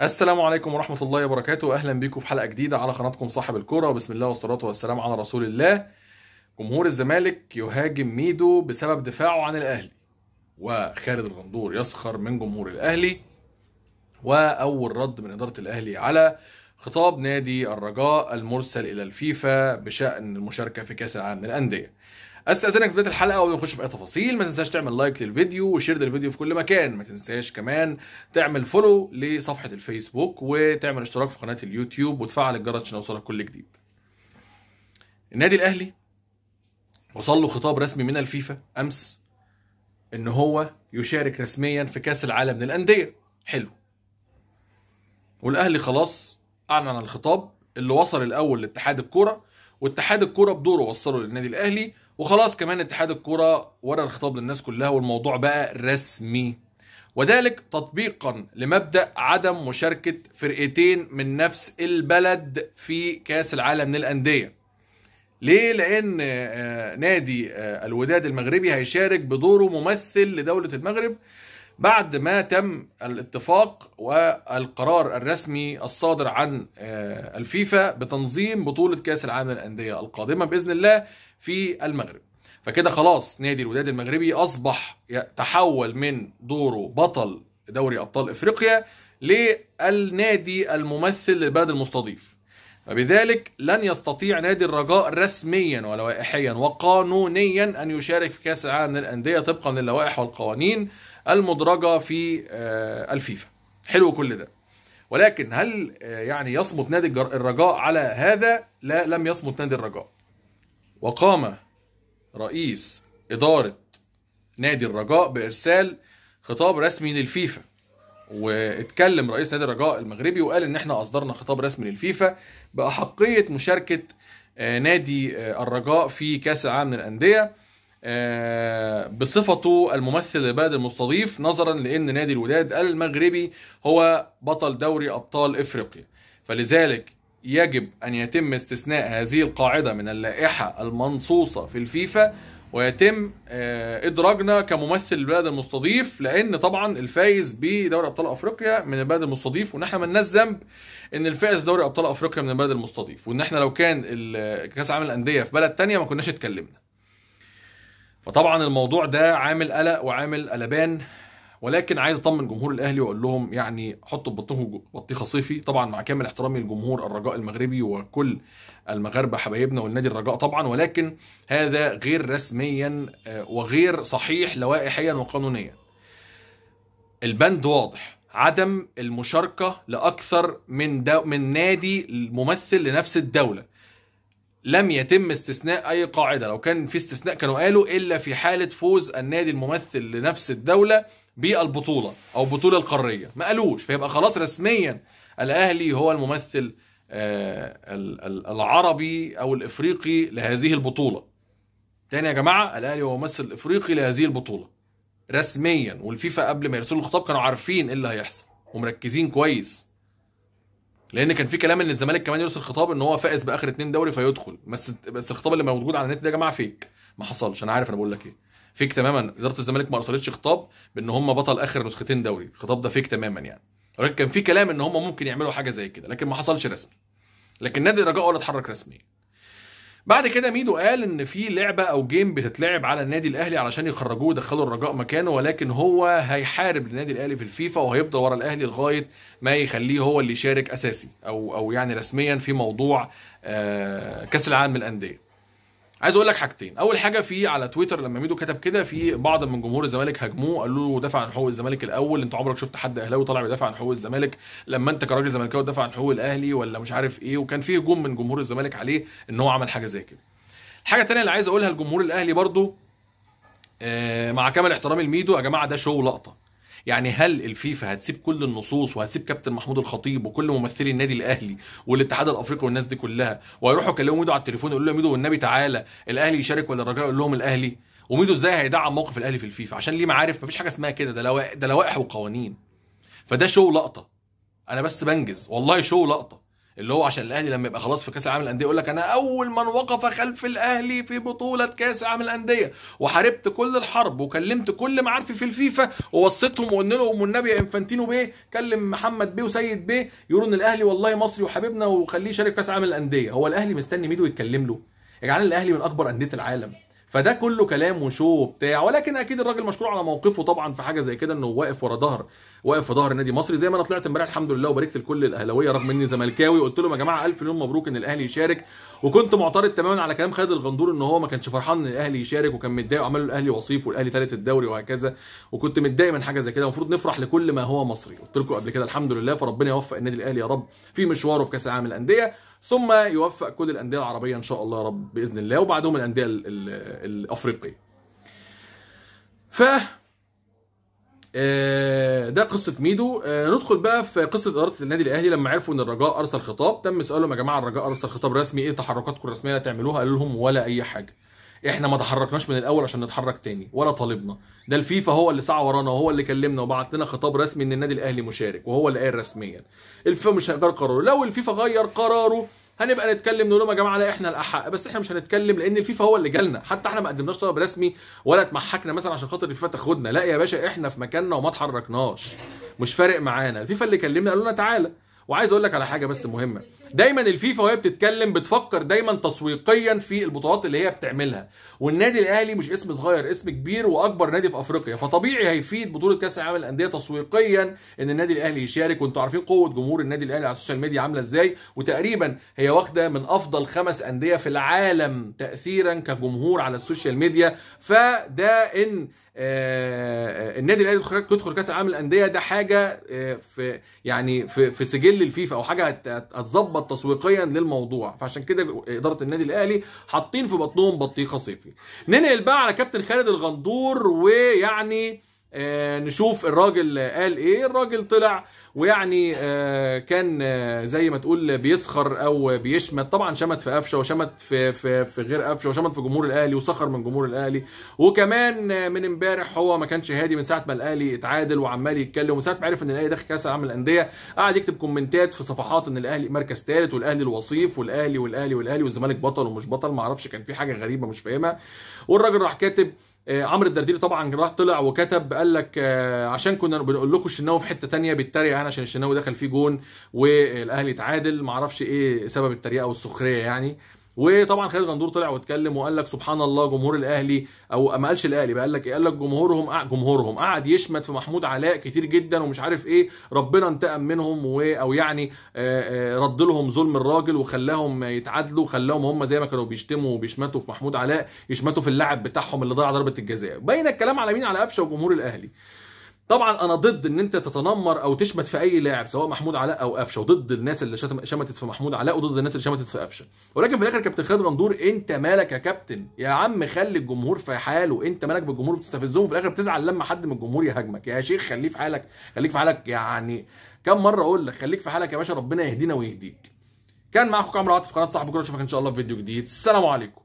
السلام عليكم ورحمة الله وبركاته أهلا بيكم في حلقة جديدة على قناتكم صاحب الكرة بسم الله والصلاة والسلام على رسول الله جمهور الزمالك يهاجم ميدو بسبب دفاعه عن الأهلي وخالد الغندور يسخر من جمهور الأهلي وأول رد من إدارة الأهلي على خطاب نادي الرجاء المرسل إلى الفيفا بشأن المشاركة في كأس العالم للأندية استاذنك في بدايه الحلقه قبل ما نخش في اي تفاصيل ما تنساش تعمل لايك للفيديو وشير للفيديو في كل مكان ما تنساش كمان تعمل فولو لصفحه الفيسبوك وتعمل اشتراك في قناه اليوتيوب وتفعل الجرس عشان يوصلك كل جديد النادي الاهلي وصل له خطاب رسمي من الفيفا امس ان هو يشارك رسميا في كاس العالم للانديه حلو والاهلي خلاص اعلن عن الخطاب اللي وصل الاول لاتحاد الكوره واتحاد الكوره بدوره وصله للنادي الاهلي وخلاص كمان اتحاد الكرة ورى الخطاب للناس كلها والموضوع بقى رسمي وذلك تطبيقا لمبدا عدم مشاركه فرقتين من نفس البلد في كاس العالم للانديه ليه لان آه، آه، نادي آه، الوداد المغربي هيشارك بدوره ممثل لدوله المغرب بعد ما تم الاتفاق والقرار الرسمي الصادر عن آه، الفيفا بتنظيم بطولة كأس العالم للأندية القادمة بإذن الله في المغرب فكده خلاص نادي الوداد المغربي أصبح تحول من دوره بطل دوري أبطال إفريقيا للنادي الممثل للبلد المستضيف وبذلك لن يستطيع نادي الرجاء رسميا ولوائحيا وقانونيا أن يشارك في كأس العالم للأندية طبقا للوائح والقوانين المدرجه في آه، الفيفا حلو كل ده ولكن هل آه، يعني يصمت نادي الرجاء على هذا لا لم يصمت نادي الرجاء وقام رئيس اداره نادي الرجاء بارسال خطاب رسمي للفيفا واتكلم رئيس نادي الرجاء المغربي وقال ان احنا اصدرنا خطاب رسمي للفيفا باحقيه مشاركه آه، نادي الرجاء في كاس العالم للانديه آه، بصفته الممثل للبلد المستضيف نظرا لان نادي الوداد المغربي هو بطل دوري ابطال افريقيا فلذلك يجب ان يتم استثناء هذه القاعده من اللائحه المنصوصه في الفيفا ويتم آه، ادراجنا كممثل البلد المستضيف لان طبعا الفايز بدوري ابطال افريقيا من البلد المستضيف وان احنا مالناش ذنب ان الفائز دوري ابطال افريقيا من البلد المستضيف وان احنا لو كان كاس العالم الانديه في بلد تانية ما كناش اتكلمنا فطبعا الموضوع ده عامل قلق وعامل قلبان ولكن عايز اطمن جمهور الاهلي واقول لهم يعني حطوا بطنكم بطيخه صيفي طبعا مع كامل احترامي لجمهور الرجاء المغربي وكل المغاربه حبايبنا والنادي الرجاء طبعا ولكن هذا غير رسميا آه، وغير صحيح لوائحيا وقانونيا البند واضح عدم المشاركه لاكثر من من نادي ممثل لنفس الدوله لم يتم استثناء اي قاعده لو كان في استثناء كانوا قالوا الا في حاله فوز النادي الممثل لنفس الدوله بالبطوله او بطوله القاريه ما قالوش فيبقى خلاص رسميا الاهلي هو الممثل آه، العربي او الافريقي لهذه البطوله تاني يا جماعه الاهلي هو الممثل الافريقي لهذه البطوله رسميا والفيفا قبل ما يرسلوا الخطاب كانوا عارفين ايه اللي هيحصل ومركزين كويس لان كان في كلام ان الزمالك كمان يرسل خطاب ان هو فائز باخر اتنين دوري فيدخل بس بس الخطاب اللي موجود على النت ده يا جماعه فيك ما حصلش انا عارف انا بقول لك ايه فيك تماما اداره الزمالك ما ارسلتش خطاب بان هم بطل اخر نسختين دوري الخطاب ده فيك تماما يعني ولكن كان في كلام ان هم ممكن يعملوا حاجه زي كده لكن ما حصلش رسمي لكن نادي الرجاء ولا اتحرك رسميا بعد كده ميدو قال ان في لعبه او جيم بتتلعب على النادي الاهلي علشان يخرجوه ويدخلوا الرجاء مكانه ولكن هو هيحارب النادي الاهلي في الفيفا وهيفضل ورا الاهلي لغايه ما يخليه هو اللي يشارك اساسي او او يعني رسميا في موضوع آه، كاس العالم للانديه عايز اقول لك حاجتين اول حاجه في على تويتر لما ميدو كتب كده في بعض من جمهور الزمالك هاجموه قالوا له دافع عن حقوق الزمالك الاول انت عمرك شفت حد اهلاوي طالع بيدافع عن حقوق الزمالك لما انت كراجل زملكاوي تدافع عن حقوق الاهلي ولا مش عارف ايه وكان في هجوم من جمهور الزمالك عليه ان هو عمل حاجه زي كده الحاجه الثانيه اللي عايز اقولها لجمهور الاهلي برضو آه، مع كامل احترامي لميدو يا جماعه ده شو لقطه يعني هل الفيفا هتسيب كل النصوص وهتسيب كابتن محمود الخطيب وكل ممثلي النادي الاهلي والاتحاد الافريقي والناس دي كلها وهيروحوا يكلموا ميدو على التليفون يقولوا له ميدو والنبي تعالى الاهلي يشارك ولا الرجاء يقول لهم الاهلي وميدو ازاي هيدعم موقف الاهلي في الفيفا عشان ليه معارف مفيش حاجه اسمها كده ده لوائح ده لوائح وقوانين فده شو لقطه انا بس بنجز والله شو لقطه اللي هو عشان الاهلي لما يبقى خلاص في كاس العالم الانديه يقول لك انا اول من وقف خلف الاهلي في بطوله كاس العالم الانديه وحاربت كل الحرب وكلمت كل معارفي في الفيفا ووصيتهم وقلنا لهم والنبي يا انفانتينو بيه كلم محمد بيه وسيد بيه يقولوا ان الاهلي والله مصري وحبيبنا وخليه يشارك كاس العالم الانديه هو الاهلي مستني ميدو يتكلم له يا يعني جدعان الاهلي من اكبر انديه العالم فده كله كلام وشو بتاع ولكن اكيد الراجل مشكور على موقفه طبعا في حاجه زي كده انه واقف ورا ظهر واقف في ظهر النادي المصري زي ما انا طلعت امبارح الحمد لله وباركت لكل الاهلاويه رغم اني زملكاوي قلت لهم يا جماعه الف يوم مبروك ان الاهلي يشارك وكنت معترض تماما على كلام خالد الغندور ان هو ما كانش فرحان ان الاهلي يشارك وكان متضايق وعمل الاهلي وصيف والاهلي ثالث الدوري وهكذا وكنت متضايق من حاجه زي كده المفروض نفرح لكل ما هو مصري قلت لكم قبل كده الحمد لله فربنا يوفق النادي الاهلي يا رب في مشواره في كاس العالم الانديه ثم يوفق كل الانديه العربيه ان شاء الله يا رب باذن الله وبعدهم الانديه الافريقيه ف آه، ده قصه ميدو آه، ندخل بقى في قصه اداره النادي الاهلي لما عرفوا ان الرجاء ارسل خطاب تم سؤالهم يا جماعه الرجاء ارسل خطاب رسمي ايه تحركاتكم الرسميه اللي تعملوها قالوا لهم ولا اي حاجه احنا ما تحركناش من الاول عشان نتحرك تاني ولا طالبنا ده الفيفا هو اللي سعى ورانا وهو اللي كلمنا وبعت لنا خطاب رسمي ان النادي الاهلي مشارك وهو اللي قال رسميا الفيفا مش هيغير قراره لو الفيفا غير قراره هنبقى نتكلم نقول لهم يا جماعه لا احنا الاحق بس احنا مش هنتكلم لان الفيفا هو اللي جالنا حتى احنا ما قدمناش طلب رسمي ولا اتمحكنا مثلا عشان خاطر الفيفا تاخدنا لا يا باشا احنا في مكاننا وما اتحركناش مش فارق معانا الفيفا اللي كلمنا قالوا لنا تعالى وعايز اقول لك على حاجه بس مهمه دايما الفيفا وهي بتتكلم بتفكر دايما تسويقيا في البطولات اللي هي بتعملها والنادي الاهلي مش اسم صغير اسم كبير واكبر نادي في افريقيا فطبيعي هيفيد بطوله كاس العالم الانديه تسويقيا ان النادي الاهلي يشارك وانتم عارفين قوه جمهور النادي الاهلي على السوشيال ميديا عامله ازاي وتقريبا هي واخده من افضل خمس انديه في العالم تاثيرا كجمهور على السوشيال ميديا فده ان آه، آه، النادي الاهلي تدخل كاس العالم الانديه ده حاجه آه، في يعني في, في سجل الفيفا او حاجه هتظبط تسويقيا للموضوع فعشان كده اداره النادي الاهلي حاطين في بطنهم بطيخه صيفي ننقل بقى على كابتن خالد الغندور ويعني نشوف الراجل قال ايه الراجل طلع ويعني آه، كان آه، زي ما تقول بيسخر او بيشمت طبعا شمت في قفشه وشمت في في في غير قفشه وشمت في جمهور الاهلي وسخر من جمهور الاهلي وكمان آه، من امبارح هو ما كانش هادي من ساعه ما الاهلي اتعادل وعمال يتكلم وساعه ما عرف ان الاهلي داخل كاس العالم للانديه قعد يكتب كومنتات في صفحات ان الاهلي مركز ثالث والاهلي الوصيف والاهلي والاهلي والاهلي والزمالك بطل ومش بطل ما اعرفش كان في حاجه غريبه مش فاهمها والراجل راح كاتب عمرو الدرديري طبعا راح طلع وكتب قال لك عشان كنا بنقول لكم الشناوي في حته ثانيه بيتريق يعني عشان الشناوي دخل فيه جون والاهلي اتعادل معرفش ايه سبب التريقه والسخريه يعني وطبعا خالد غندور طلع واتكلم وقال لك سبحان الله جمهور الاهلي او ما قالش الاهلي بقى قال لك ايه قال لك جمهورهم جمهورهم قعد يشمت في محمود علاء كتير جدا ومش عارف ايه ربنا انتقم منهم و او يعني آه، آه، رد لهم ظلم الراجل وخلاهم يتعادلوا خلاهم هم زي ما كانوا بيشتموا وبيشمتوا في محمود علاء يشمتوا في اللاعب بتاعهم اللي ضيع ضربه الجزاء باين الكلام على مين على قفشه وجمهور الاهلي طبعا انا ضد ان انت تتنمر او تشمت في اي لاعب سواء محمود علاء او قفشه وضد الناس اللي شتم شمتت في محمود علاء وضد الناس اللي شمتت في قفشه ولكن في الاخر كابتن خالد غندور انت مالك يا كابتن يا عم خلي الجمهور في حاله انت مالك بالجمهور بتستفزهم في الاخر بتزعل لما حد من الجمهور يهاجمك يا شيخ خليه في حالك خليك في حالك يعني كم مره اقول لك خليك في حالك يا باشا ربنا يهدينا ويهديك كان معاكم عمرو عاطف في قناه صاحب كوره اشوفك ان شاء الله في فيديو جديد السلام عليكم